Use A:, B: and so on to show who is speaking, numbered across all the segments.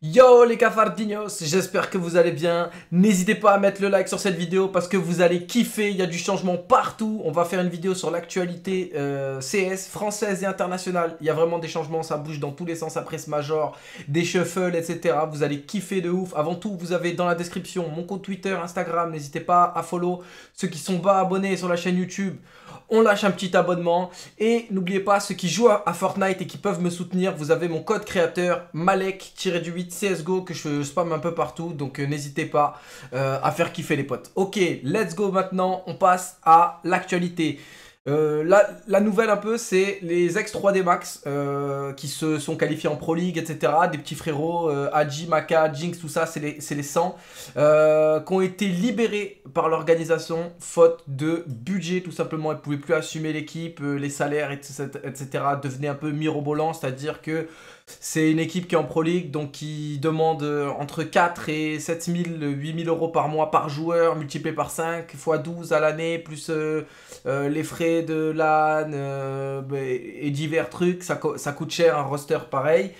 A: Yo les cafardinos, j'espère que vous allez bien. N'hésitez pas à mettre le like sur cette vidéo parce que vous allez kiffer, il y a du changement partout. On va faire une vidéo sur l'actualité euh, CS française et internationale. Il y a vraiment des changements, ça bouge dans tous les sens après ce major, des shuffles, etc. Vous allez kiffer de ouf. Avant tout, vous avez dans la description mon compte Twitter, Instagram. N'hésitez pas à follow ceux qui sont pas abonnés sur la chaîne YouTube on lâche un petit abonnement. Et n'oubliez pas, ceux qui jouent à Fortnite et qui peuvent me soutenir, vous avez mon code créateur Malek-du-8 CSGO que je spam un peu partout. Donc euh, n'hésitez pas euh, à faire kiffer les potes. Ok, let's go maintenant. On passe à l'actualité. Euh, la, nouvelle un peu, c'est les ex-3D Max qui se sont qualifiés en Pro League, etc. Des petits frérots, Aji, Haji, Maka, Jinx, tout ça, c'est les, 100, qui ont été libérés par l'organisation faute de budget, tout simplement. Ils ne pouvaient plus assumer l'équipe, les salaires, etc., etc. Devenaient un peu mirobolants, c'est-à-dire que c'est une équipe qui est en Pro League, donc qui demande euh, entre 4 et 7 000, 8 euros par mois par joueur, multiplié par 5, x 12 à l'année, plus euh, euh, les frais de l'âne bah, et divers trucs. ça coûte cher un roster pareil.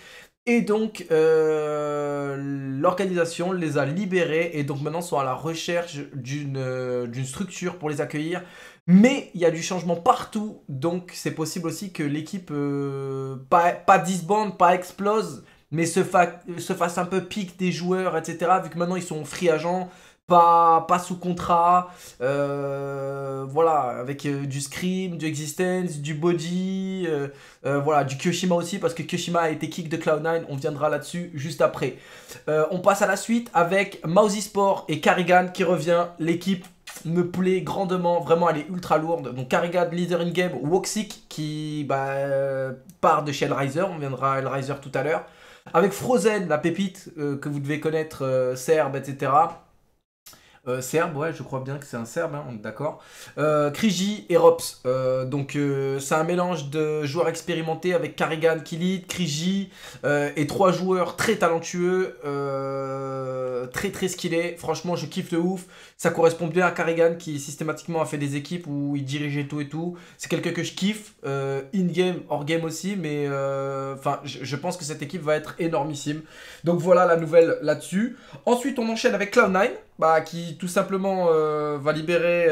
A: Et donc, euh, l'organisation les a libérés et donc maintenant sont à la recherche euh, d'une structure pour les accueillir. Mais il y a du changement partout, donc c'est possible aussi que l'équipe, euh, pas, pas disbande, pas explose, mais se, se fasse un peu pique des joueurs, etc. Vu que maintenant ils sont free agents, pas, sous contrat, euh, voilà, avec euh, du Scream, du Existence, du Body, euh, voilà, du Kyoshima aussi, parce que Kyoshima a été kick de Cloud9, on viendra là-dessus juste après. on passe à la suite avec Mousy Sport et Karigan qui revient, l'équipe me plaît grandement, vraiment elle est ultra lourde. Donc Carrigan, leader in game, Woxic qui bah, part de chez riser on viendra à riser tout à l'heure. Avec Frozen, la pépite que vous devez connaître, Serbe, etc. Euh, Serbe, ouais, je crois bien que c'est un Serbe, hein, d'accord. Euh, Krigi et Rops. Euh, donc, euh, c'est un mélange de joueurs expérimentés avec Karigan, Kilit, Krigi euh, et trois joueurs très talentueux, très très skillés. Franchement, je kiffe de ouf. Ça correspond bien à Karigan qui systématiquement a fait des équipes où il dirigeait tout et tout. C'est quelqu'un que je kiffe, in-game, hors-game aussi, mais enfin, je, pense que cette équipe va être énormissime. Donc, voilà la nouvelle là-dessus. Ensuite, on enchaîne avec Cloud9 bah, qui tout simplement euh, va libérer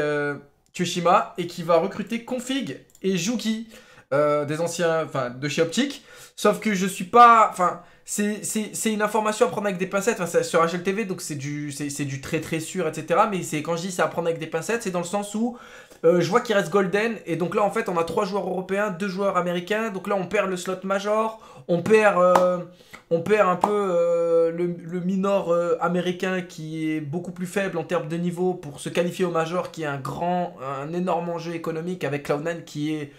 A: Tsushima euh, et qui va recruter Config et Juki, euh, des anciens, enfin, de chez Optic. Sauf que je suis pas, enfin, c'est une information à prendre avec des pincettes. Enfin, sur HLTV, donc c'est du, du très très sûr, etc. Mais c'est quand je dis c'est à prendre avec des pincettes, c'est dans le sens où euh, je vois qu'il reste Golden. Et donc là, en fait, on a trois joueurs européens, deux joueurs américains. Donc là, on perd le slot major, on perd, euh, on perd un peu euh, le, le, minor américain qui est beaucoup plus faible en termes de niveau pour se qualifier au major, qui est un grand, un énorme enjeu économique avec Cloud9 qui est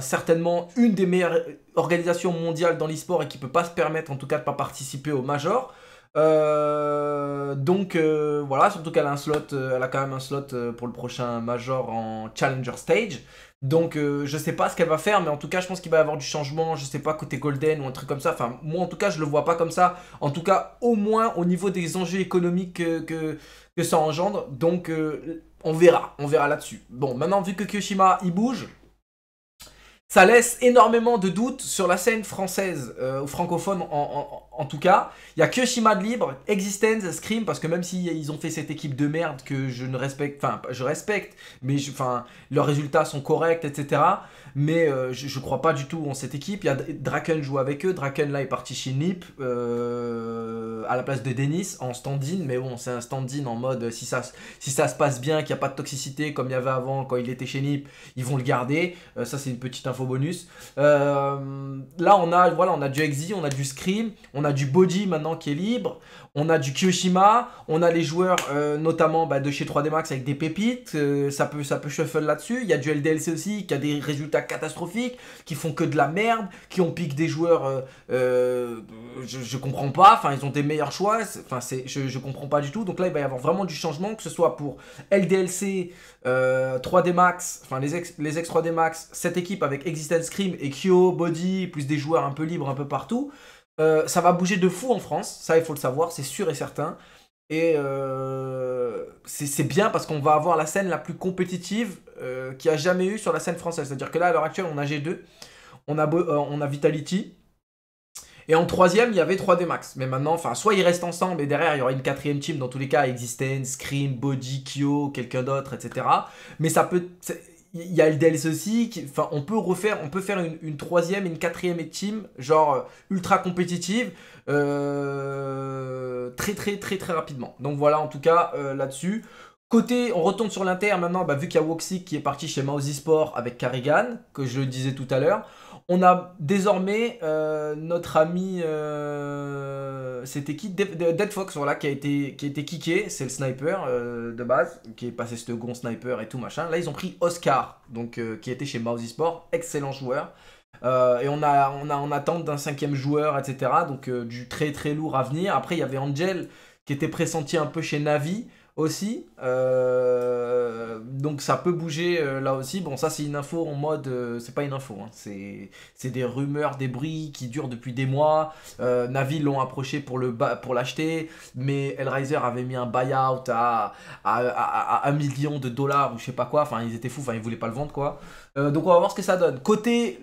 A: certainement une des meilleures organisations mondiales dans l'esport et qui peut pas se permettre en tout cas de pas participer au major. Euh, donc euh, voilà, surtout qu'elle a un slot, euh, elle a quand même un slot pour le prochain major en Challenger Stage. Donc je sais pas ce qu'elle va faire, mais en tout cas je pense qu'il va y avoir du changement, je sais pas côté Golden ou un truc comme ça. Enfin moi en tout cas je le vois pas comme ça. En tout cas au moins au niveau des enjeux économiques que, que, ça engendre. Donc on verra, on verra là-dessus. Bon maintenant vu que Kyoshima il bouge, ça laisse énormément de doutes sur la scène française, euh, ou francophone en, tout cas. Il y a que Shima de libre, Existence, Scream, parce que même s'ils ils ont fait cette équipe de merde que je ne respecte, enfin je respecte, mais enfin, leurs résultats sont corrects, etc. Mais euh, je, ne crois pas du tout en cette équipe. Il y a Draken joue avec eux, Draken là est parti chez Nip, euh, à la place de Dennis, en stand-in, mais bon c'est un stand-in en mode si ça, si ça se passe bien, qu'il n'y a pas de toxicité comme il y avait avant quand il était chez Nip, ils vont le garder. ça c'est une petite info bonus. Euh, là, on a, voilà, on a du exit, on a du Scream, on a du Body maintenant qui est libre, on a du Kyoshima, on a les joueurs euh, notamment bah, de chez 3D Max avec des pépites, euh, ça, peut, ça peut shuffle là-dessus. Il y a du LDLC aussi qui a des résultats catastrophiques, qui font que de la merde, qui ont piqué des joueurs, euh, je, comprends pas, enfin ils ont des meilleurs choix, enfin je, je comprends pas du tout. Donc là il va y avoir vraiment du changement, que ce soit pour LDLC, 3D Max, enfin les les ex 3D Max, cette équipe avec Existence Scream et Kyo, Body, plus des joueurs un peu libres un peu partout. Euh, ça va bouger de fou en France, ça il faut le savoir, c'est sûr et certain. Et euh, c'est bien parce qu'on va avoir la scène la plus compétitive euh, qu'il y a jamais eu sur la scène française. C'est-à-dire que là, à l'heure actuelle, on a G2, on a, on a Vitality. Et en troisième, il y avait 3D Max. Mais maintenant, enfin, soit ils restent ensemble et derrière, il y aura une quatrième team, dans tous les cas, Existence, Scream, Body, Kyo, quelqu'un d'autre, etc. Mais ça peut il y a le DLC aussi, enfin on peut refaire, on peut faire une, troisième et une quatrième team, genre euh, ultra compétitive, euh, très très très très rapidement. Donc voilà en tout cas euh, là-dessus. Côté, on retourne sur l'Inter maintenant, bah, vu qu'il y a Woxic qui est parti chez Mouse Sport avec Carrigan, que je le disais tout à l'heure. On a désormais euh, notre ami, euh, c'était qui Dead, Fox, voilà, qui a été, qui a été kické, c'est le sniper euh, de base, qui est passé ce second sniper et tout machin. Là, ils ont pris Oscar, donc, qui était chez Mouse Sport, excellent joueur. et on a, on a en attente d'un cinquième joueur, etc. Donc du très très lourd à venir. Après, il y avait Angel qui était pressenti un peu chez Navi aussi. Euh, donc ça peut bouger euh, là aussi. Bon, ça c'est une info en mode. Euh, c'est pas une info, hein. c'est des rumeurs, des bruits qui durent depuis des mois. Navi l'ont approché pour l'acheter, mais Hellraiser avait mis un buyout à, à, à 1 million de dollars ou je sais pas quoi. Enfin, ils étaient fous, enfin, ils voulaient pas le vendre quoi. donc on va voir ce que ça donne. Côté,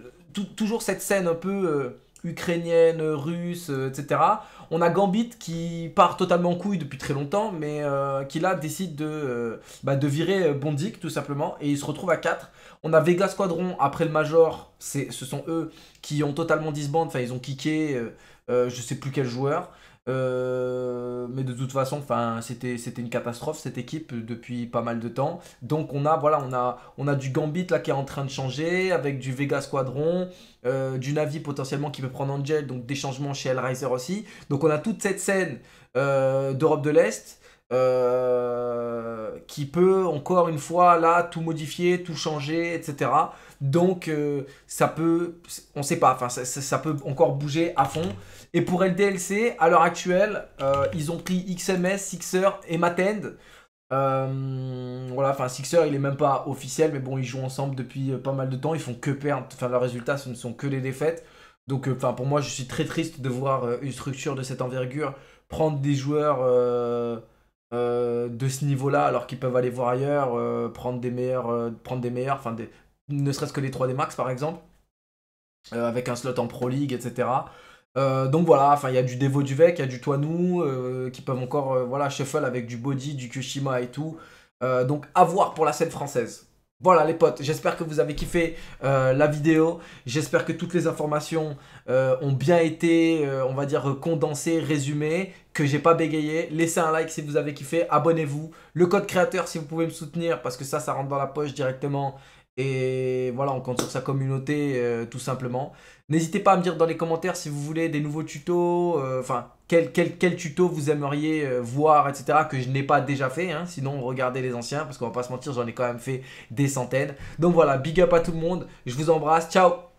A: toujours cette scène un peu ukrainienne, russe, euh, etc. On a Gambit qui part totalement en couille depuis très longtemps, mais euh, qui là décide de, euh, bah, de virer Bondic tout simplement, et il se retrouve à 4. On a Vega Squadron après le Major, ce sont eux qui ont totalement disband, enfin ils ont kické je sais plus quel joueur. Euh, mais de toute façon, c'était c'était une catastrophe cette équipe depuis pas mal de temps. Donc on a voilà, on a on a du Gambit là qui est en train de changer avec du Vega Squadron, euh, du Navi potentiellement qui peut prendre Angel, donc des changements chez Hellraiser aussi. Donc on a toute cette scène euh, d'Europe de l'Est euh, qui peut encore une fois là tout modifier, tout changer, etc. Donc euh, ça peut, on sait pas, enfin ça, peut encore bouger à fond. Et pour LDLC, à l'heure actuelle, euh, ils ont pris XMS, Sixer et Matend. voilà, enfin Sixer il est même pas officiel, mais bon ils jouent ensemble depuis pas mal de temps, ils font que perdre, enfin leurs résultat ce ne sont que les défaites. Donc enfin pour moi je suis très triste de voir une structure de cette envergure prendre des joueurs euh, de ce niveau-là, alors qu'ils peuvent aller voir ailleurs, euh, prendre des meilleurs, euh, prendre des meilleurs, enfin, des, ne serait-ce que les 3D Max par exemple, avec un slot en Pro League, etc. donc voilà, enfin il y a du Devo Vec il y a du Toinou, qui peuvent encore voilà shuffle avec du Body, du Kushima et tout. donc à voir pour la scène française. Voilà les potes, j'espère que vous avez kiffé euh, la vidéo, j'espère que toutes les informations euh, ont bien été, euh, on va dire, condensées, résumées, que j'ai pas bégayé. Laissez un like si vous avez kiffé, abonnez-vous. Le code créateur si vous pouvez me soutenir, parce que ça, ça rentre dans la poche directement. Et voilà, on compte sur sa communauté euh, tout simplement. N'hésitez pas à me dire dans les commentaires si vous voulez des nouveaux tutos, euh, enfin quel, quel, quel, tuto vous aimeriez euh, voir, etc. que je n'ai pas déjà fait. Hein. sinon, regardez les anciens parce qu'on va pas se mentir, j'en ai quand même fait des centaines. Donc voilà, big up à tout le monde. Je vous embrasse, ciao